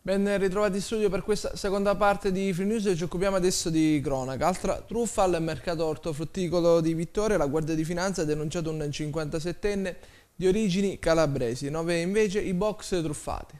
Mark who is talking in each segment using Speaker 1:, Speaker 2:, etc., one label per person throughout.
Speaker 1: Ben ritrovati in studio per questa seconda parte di Free News e ci occupiamo adesso di cronaca. Altra truffa al mercato ortofrutticolo di Vittoria, la Guardia di Finanza ha denunciato un 57enne di origini calabresi, 9 invece i box truffati.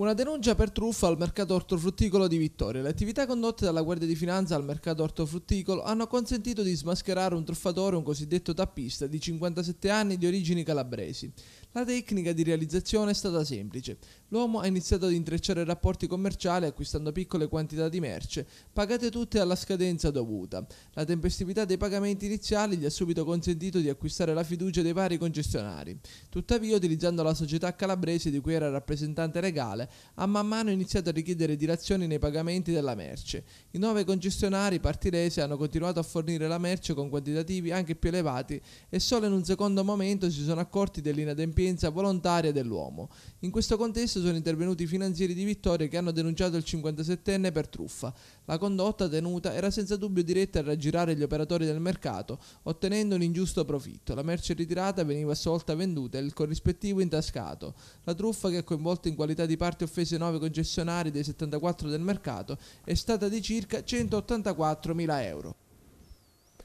Speaker 1: Una denuncia per truffa al mercato ortofrutticolo di Vittoria. Le attività condotte dalla Guardia di Finanza al mercato ortofrutticolo hanno consentito di smascherare un truffatore, un cosiddetto tappista di 57 anni di origini calabresi. La tecnica di realizzazione è stata semplice. L'uomo ha iniziato ad intrecciare rapporti commerciali acquistando piccole quantità di merce, pagate tutte alla scadenza dovuta. La tempestività dei pagamenti iniziali gli ha subito consentito di acquistare la fiducia dei vari concessionari. Tuttavia, utilizzando la società calabrese di cui era rappresentante legale, ha man mano iniziato a richiedere dilazioni nei pagamenti della merce. I nuovi concessionari partiresi hanno continuato a fornire la merce con quantitativi anche più elevati e solo in un secondo momento si sono accorti dell'inadempienza volontaria dell'uomo. In questo contesto sono intervenuti i finanzieri di Vittoria che hanno denunciato il 57enne per truffa. La condotta tenuta era senza dubbio diretta a raggirare gli operatori del mercato, ottenendo un ingiusto profitto. La merce ritirata veniva a sua volta venduta e il corrispettivo intascato. La truffa che ha coinvolto in qualità di parte parte offese 9 concessionari dei 74 del mercato, è stata di circa 184.000 euro.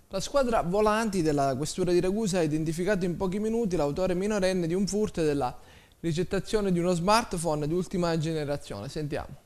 Speaker 1: La squadra volanti della questura di Ragusa ha identificato in pochi minuti l'autore minorenne di un furto e della ricettazione di uno smartphone di ultima generazione. Sentiamo.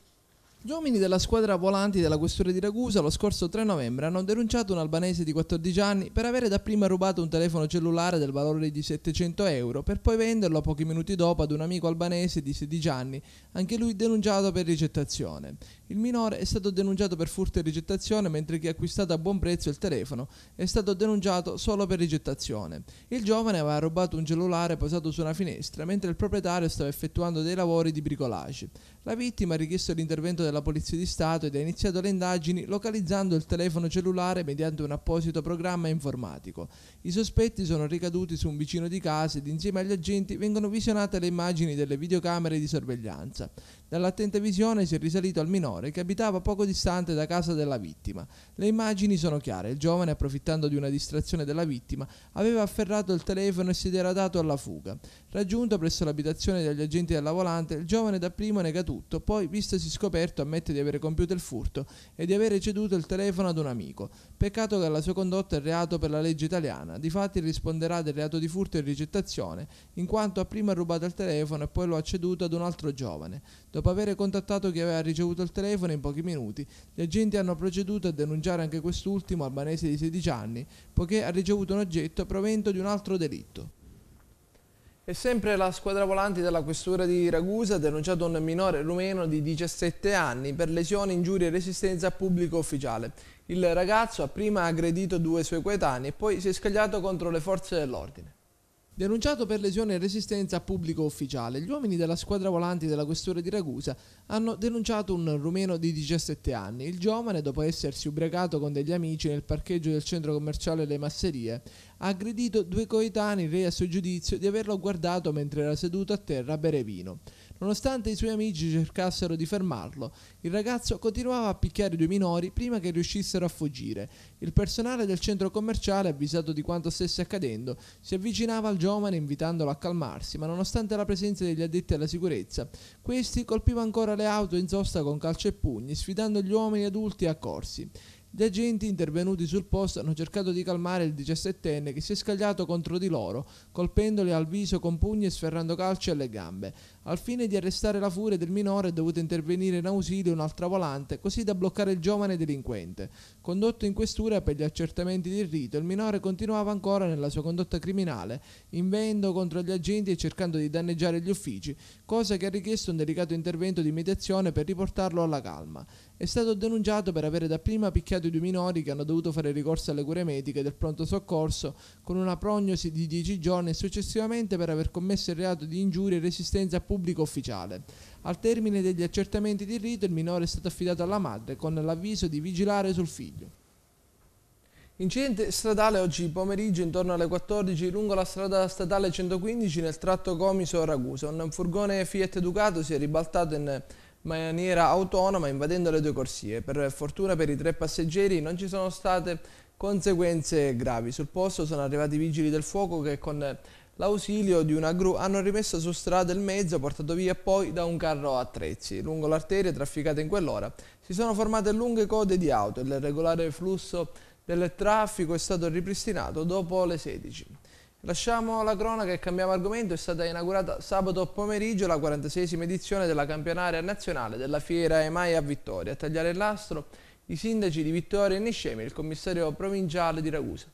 Speaker 1: Gli uomini della squadra volanti della questura di Ragusa lo scorso 3 novembre hanno denunciato un albanese di 14 anni per avere dapprima rubato un telefono cellulare del valore di 700 euro per poi venderlo pochi minuti dopo ad un amico albanese di 16 anni, anche lui denunciato per ricettazione. Il minore è stato denunciato per furto e ricettazione mentre chi ha acquistato a buon prezzo il telefono è stato denunciato solo per ricettazione. Il giovane aveva rubato un cellulare posato su una finestra mentre il proprietario stava effettuando dei lavori di bricolage. La vittima ha richiesto l'intervento della Polizia di Stato ed ha iniziato le indagini localizzando il telefono cellulare mediante un apposito programma informatico. I sospetti sono ricaduti su un vicino di casa ed insieme agli agenti vengono visionate le immagini delle videocamere di sorveglianza. Dall'attenta visione si è risalito al minore che abitava poco distante da casa della vittima. Le immagini sono chiare. Il giovane, approfittando di una distrazione della vittima, aveva afferrato il telefono e si era dato alla fuga. Raggiunto presso l'abitazione degli agenti della volante, il giovane dapprima nega tutto, poi, vistosi scoperto, ammette di aver compiuto il furto e di avere ceduto il telefono ad un amico. Peccato che la sua condotta è reato per la legge italiana. Difatti risponderà del reato di furto e ricettazione, in quanto ha prima rubato il telefono e poi lo ha ceduto ad un altro giovane. Dopo Dopo aver contattato chi aveva ricevuto il telefono in pochi minuti, gli agenti hanno proceduto a denunciare anche quest'ultimo albanese di 16 anni, poiché ha ricevuto un oggetto provento di un altro delitto. E sempre la squadra volanti della questura di Ragusa ha denunciato un minore rumeno di 17 anni per lesioni, ingiurie e resistenza a pubblico ufficiale. Il ragazzo ha prima aggredito due suoi coetanei e poi si è scagliato contro le forze dell'ordine. Denunciato per lesione e resistenza a pubblico ufficiale, gli uomini della squadra volanti della questura di Ragusa hanno denunciato un rumeno di 17 anni. Il giovane, dopo essersi ubriacato con degli amici nel parcheggio del centro commerciale Le Masserie, ha aggredito due coetanei rei a suo giudizio di averlo guardato mentre era seduto a terra a bere vino. Nonostante i suoi amici cercassero di fermarlo, il ragazzo continuava a picchiare i due minori prima che riuscissero a fuggire. Il personale del centro commerciale, avvisato di quanto stesse accadendo, si avvicinava al giovane invitandolo a calmarsi, ma nonostante la presenza degli addetti alla sicurezza, questi colpiva ancora le auto in sosta con calci e pugni, sfidando gli uomini adulti a corsi. Gli agenti intervenuti sul posto hanno cercato di calmare il 17enne che si è scagliato contro di loro, colpendoli al viso con pugni e sferrando calci alle gambe. Al fine di arrestare la furia del minore è dovuto intervenire in ausilio un'altra volante, così da bloccare il giovane delinquente. Condotto in questura per gli accertamenti del rito, il minore continuava ancora nella sua condotta criminale, invendo contro gli agenti e cercando di danneggiare gli uffici, cosa che ha richiesto un delicato intervento di mediazione per riportarlo alla calma. È stato denunciato per avere dapprima picchiato i due minori che hanno dovuto fare ricorso alle cure mediche del pronto soccorso con una prognosi di 10 giorni e successivamente per aver commesso il reato di ingiuria e resistenza a pubblico ufficiale. Al termine degli accertamenti di rito il minore è stato affidato alla madre con l'avviso di vigilare sul figlio. Incidente stradale oggi pomeriggio intorno alle 14 lungo la strada statale 115 nel tratto Comiso-Ragusa. Un furgone Fiat Ducato si è ribaltato in maniera autonoma invadendo le due corsie. Per fortuna per i tre passeggeri non ci sono state conseguenze gravi. Sul posto sono arrivati i vigili del fuoco che con l'ausilio di una gru hanno rimesso su strada il mezzo portato via poi da un carro a attrezzi. Lungo l'arteria trafficata in quell'ora si sono formate lunghe code di auto e il regolare flusso del traffico è stato ripristinato dopo le 16. Lasciamo la cronaca e cambiamo argomento, è stata inaugurata sabato pomeriggio la 46esima edizione della campionaria nazionale della fiera EMAI a Vittoria. A tagliare il lastro i sindaci di Vittoria e Niscemi il commissario provinciale di Ragusa.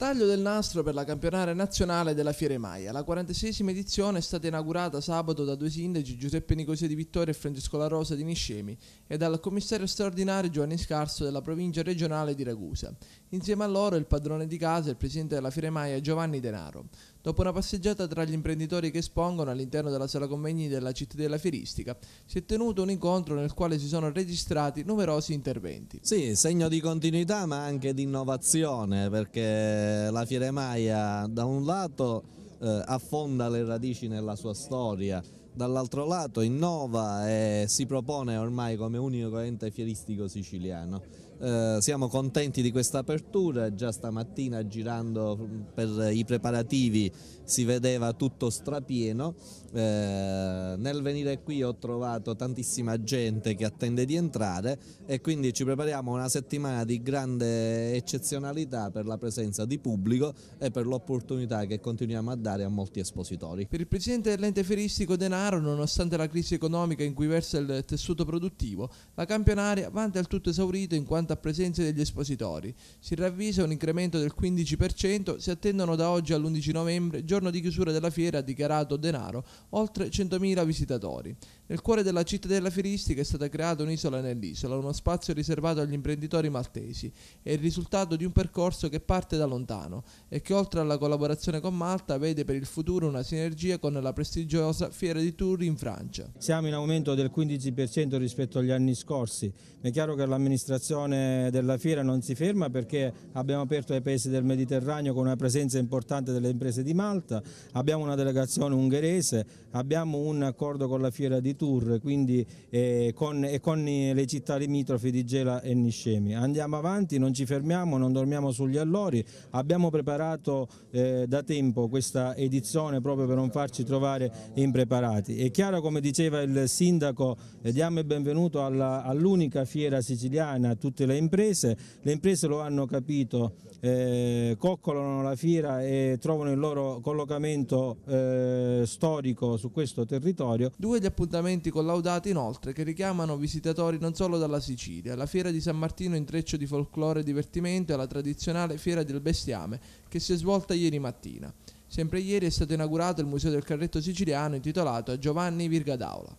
Speaker 1: Taglio del nastro per la campionaria nazionale della Fiere Maia. La 46 edizione è stata inaugurata sabato da due sindaci Giuseppe Nicosia di Vittoria e Francesco La Rosa di Niscemi e dal commissario straordinario Giovanni Scarso della provincia regionale di Ragusa. Insieme a loro il padrone di casa e il presidente della Fiere Maia Giovanni Denaro dopo una passeggiata tra gli imprenditori che espongono all'interno della sala convegni della cittadella fieristica, si è tenuto un incontro nel quale si sono registrati numerosi interventi. Sì, segno di continuità ma anche di innovazione perché la Firemaia da un lato eh, affonda le radici nella sua storia, dall'altro lato innova e si propone ormai come unico ente fieristico siciliano eh, siamo contenti di questa apertura, già stamattina girando mm, per i preparativi si vedeva tutto strapieno, eh, nel venire qui ho trovato tantissima gente che attende di entrare e quindi ci prepariamo una settimana di grande eccezionalità per la presenza di pubblico e per l'opportunità che continuiamo a dare a molti espositori. Per il presidente dell'ente feristico Denaro, nonostante la crisi economica in cui versa il tessuto produttivo, la campionaria va al tutto esaurito in quanto a presenza degli espositori. Si ravvisa un incremento del 15%, si attendono da oggi all'11 novembre, giorno di chiusura della fiera ha dichiarato denaro, oltre 100.000 visitatori. Nel cuore della cittadella fieristica è stata creata un'isola nell'isola, uno spazio riservato agli imprenditori maltesi. È il risultato di un percorso che parte da lontano e che oltre alla collaborazione con Malta vede per il futuro una sinergia con la prestigiosa Fiera di Tour in Francia. Siamo in aumento del 15% rispetto agli anni scorsi. È chiaro che l'amministrazione della fiera non si ferma perché abbiamo aperto ai paesi del Mediterraneo con una presenza importante delle imprese di Malta, abbiamo una delegazione ungherese, abbiamo un accordo con la Fiera di Tour tour quindi, eh, con, e con le città limitrofe di Gela e Niscemi. Andiamo avanti, non ci fermiamo, non dormiamo sugli allori, abbiamo preparato eh, da tempo questa edizione proprio per non farci trovare impreparati. È chiaro come diceva il sindaco, eh, diamo il benvenuto all'unica all fiera siciliana a tutte le imprese, le imprese lo hanno capito, eh, coccolano la fiera e trovano il loro collocamento eh, storico su questo territorio. Due gli appuntamenti monumenti collaudati inoltre che richiamano visitatori non solo dalla Sicilia. La fiera di San Martino intreccio di folklore e divertimento e la tradizionale fiera del bestiame che si è svolta ieri mattina. Sempre ieri è stato inaugurato il Museo del Carretto Siciliano intitolato a Giovanni Virgadaula.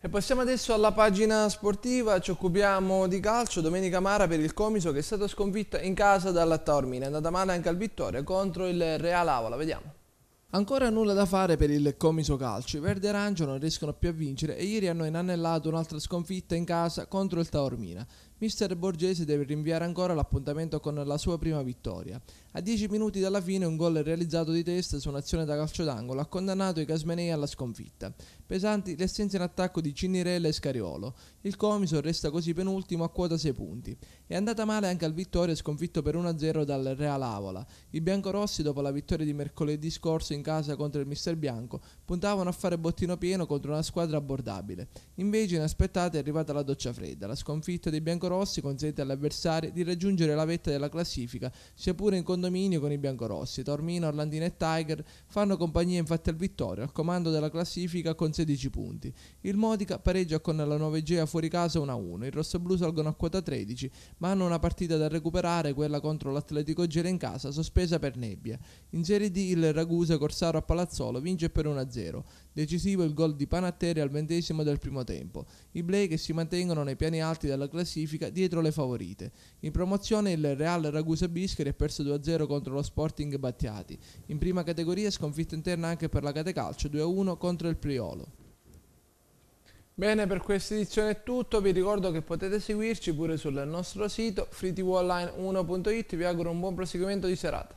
Speaker 1: E passiamo adesso alla pagina sportiva, ci occupiamo di calcio, domenica Mara per il Comiso che è stata sconfitta in casa dalla Taormina, è andata male anche al Vittoria contro il Real Aula, vediamo. Ancora nulla da fare per il Comiso Calcio, i Verde Arancio non riescono più a vincere e ieri hanno inannellato un'altra sconfitta in casa contro il Taormina mister Borghese deve rinviare ancora l'appuntamento con la sua prima vittoria. A 10 minuti dalla fine un gol realizzato di testa su un'azione da calcio d'angolo ha condannato i Casmenei alla sconfitta. Pesanti le assenze in attacco di Cinirella e Scariolo. Il Comiso resta così penultimo a quota 6 punti. È andata male anche al Vittoria sconfitto per 1-0 dal Real Avola. I biancorossi dopo la vittoria di mercoledì scorso in casa contro il mister Bianco puntavano a fare bottino pieno contro una squadra abbordabile. Invece inaspettata è arrivata la doccia fredda. La sconfitta dei biancorossi biancorossi consente all'avversario di raggiungere la vetta della classifica, sia pure in condominio con i biancorossi. Tormino, Orlandino e Tiger fanno compagnia infatti al Vittorio, al comando della classifica con 16 punti. Il Modica pareggia con la Novegea fuori casa 1-1, i rossoblù salgono a quota 13, ma hanno una partita da recuperare, quella contro l'Atletico Gera in casa, sospesa per nebbia. In Serie D il Ragusa Corsaro a Palazzolo vince per 1-0. Decisivo il gol di Panatteri al ventesimo del primo tempo. I che si mantengono nei piani alti della classifica dietro le favorite. In promozione il Real Ragusa Bischeri ha perso 2-0 contro lo Sporting Battiati. In prima categoria sconfitta interna anche per la Catecalcio 2-1 contro il Priolo. Bene, per questa edizione è tutto, vi ricordo che potete seguirci pure sul nostro sito freetvolline1.it, vi auguro un buon proseguimento di serata.